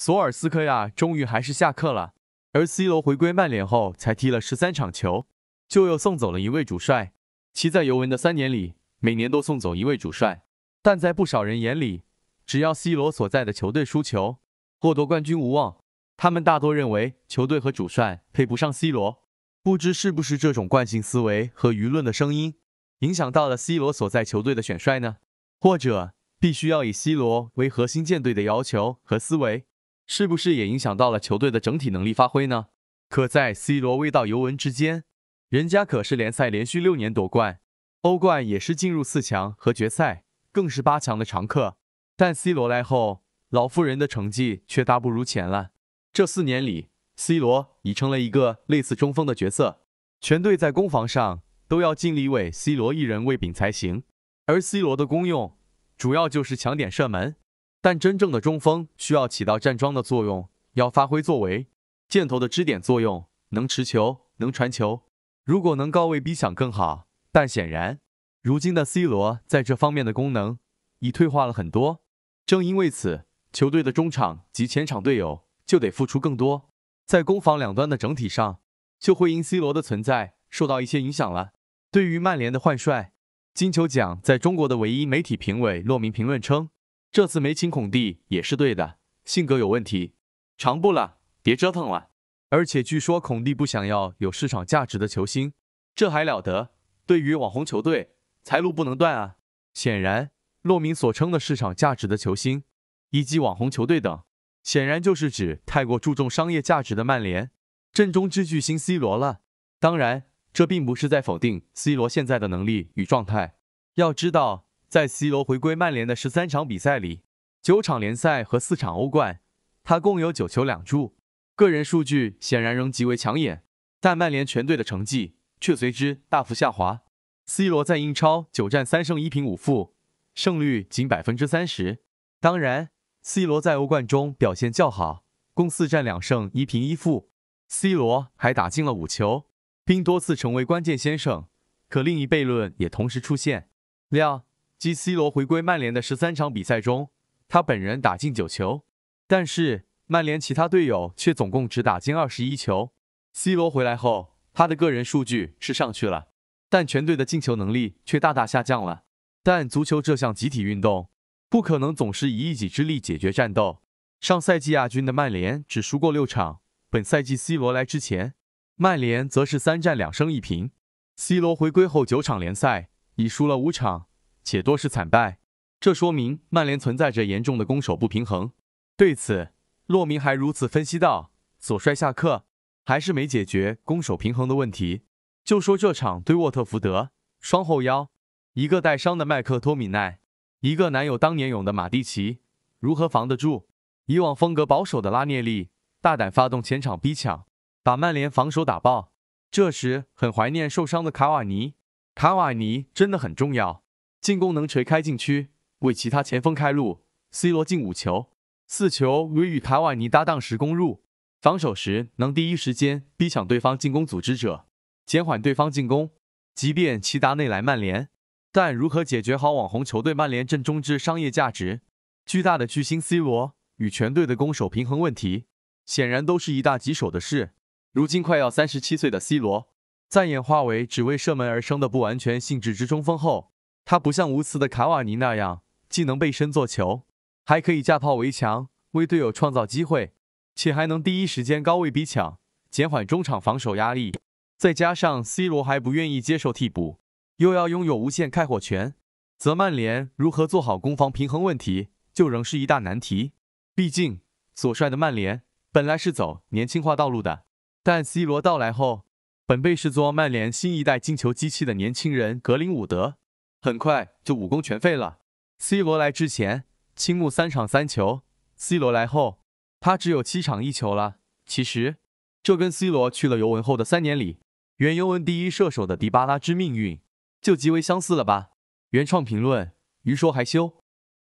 索尔斯克亚终于还是下课了，而 C 罗回归曼联后才踢了十三场球，就又送走了一位主帅。其在尤文的三年里，每年都送走一位主帅。但在不少人眼里，只要 C 罗所在的球队输球获得冠军无望，他们大多认为球队和主帅配不上 C 罗。不知是不是这种惯性思维和舆论的声音影响到了 C 罗所在球队的选帅呢？或者必须要以 C 罗为核心舰队的要求和思维？是不是也影响到了球队的整体能力发挥呢？可在 C 罗未到尤文之间，人家可是联赛连续六年夺冠，欧冠也是进入四强和决赛，更是八强的常客。但 C 罗来后，老妇人的成绩却大不如前了。这四年里，C 罗已成了一个类似中锋的角色，全队在攻防上都要尽力为 C 罗一人喂饼才行。而 C 罗的功用，主要就是抢点射门。但真正的中锋需要起到站桩的作用，要发挥作为箭头的支点作用，能持球，能传球。如果能高位逼抢更好。但显然，如今的 C 罗在这方面的功能已退化了很多。正因为此，球队的中场及前场队友就得付出更多，在攻防两端的整体上就会因 C 罗的存在受到一些影响了。对于曼联的换帅，金球奖在中国的唯一媒体评委骆明评论称。这次没请孔蒂也是对的，性格有问题，长不了，别折腾了。而且据说孔蒂不想要有市场价值的球星，这还了得？对于网红球队，财路不能断啊！显然，洛明所称的市场价值的球星，以及网红球队等，显然就是指太过注重商业价值的曼联阵中之巨星 C 罗了。当然，这并不是在否定 C 罗现在的能力与状态，要知道。在 C 罗回归曼联的十三场比赛里，九场联赛和四场欧冠，他共有九球两助，个人数据显然仍极为抢眼，但曼联全队的成绩却随之大幅下滑。C 罗在英超九战三胜一平五负，胜率仅百分之三十。当然，C 罗在欧冠中表现较好，共四战两胜一平一负，C 罗还打进了五球，并多次成为关键先生。可另一悖论也同时出现，料。即 C 罗回归曼联的十三场比赛中，他本人打进九球，但是曼联其他队友却总共只打进二十一球。C 罗回来后，他的个人数据是上去了，但全队的进球能力却大大下降了。但足球这项集体运动，不可能总是以一己之力解决战斗。上赛季亚军的曼联只输过六场，本赛季 C 罗来之前，曼联则是三战两胜一平。C 罗回归后，九场联赛已输了五场。且多是惨败，这说明曼联存在着严重的攻守不平衡。对此，洛明还如此分析道：“索帅下课还是没解决攻守平衡的问题。就说这场对沃特福德，双后腰一个带伤的麦克托米奈，一个男友当年勇的马蒂奇，如何防得住？以往风格保守的拉涅利大胆发动前场逼抢，把曼联防守打爆。这时很怀念受伤的卡瓦尼，卡瓦尼真的很重要。”进攻能锤开禁区，为其他前锋开路。C 罗进五球，四球为与卡瓦尼搭档时攻入，防守时能第一时间逼抢对方进攻组织者，减缓对方进攻。即便齐达内来曼联，但如何解决好网红球队曼联阵中之商业价值巨大的巨星 C 罗与全队的攻守平衡问题，显然都是一大棘手的事。如今快要三十七岁的 C 罗，在演化为只为射门而生的不完全性质之中锋后。他不像无私的卡瓦尼那样，既能背身做球，还可以架炮围墙，为队友创造机会，且还能第一时间高位逼抢，减缓中场防守压力。再加上 C 罗还不愿意接受替补，又要拥有无限开火权，则曼联如何做好攻防平衡问题，就仍是一大难题。毕竟，所帅的曼联本来是走年轻化道路的，但 C 罗到来后，本被视作曼联新一代进球机器的年轻人格林伍德。很快就武功全废了。C 罗来之前，青木三场三球；C 罗来后，他只有七场一球了。其实，这跟 C 罗去了尤文后的三年里，原尤文第一射手的迪巴拉之命运就极为相似了吧？原创评论，鱼说还修。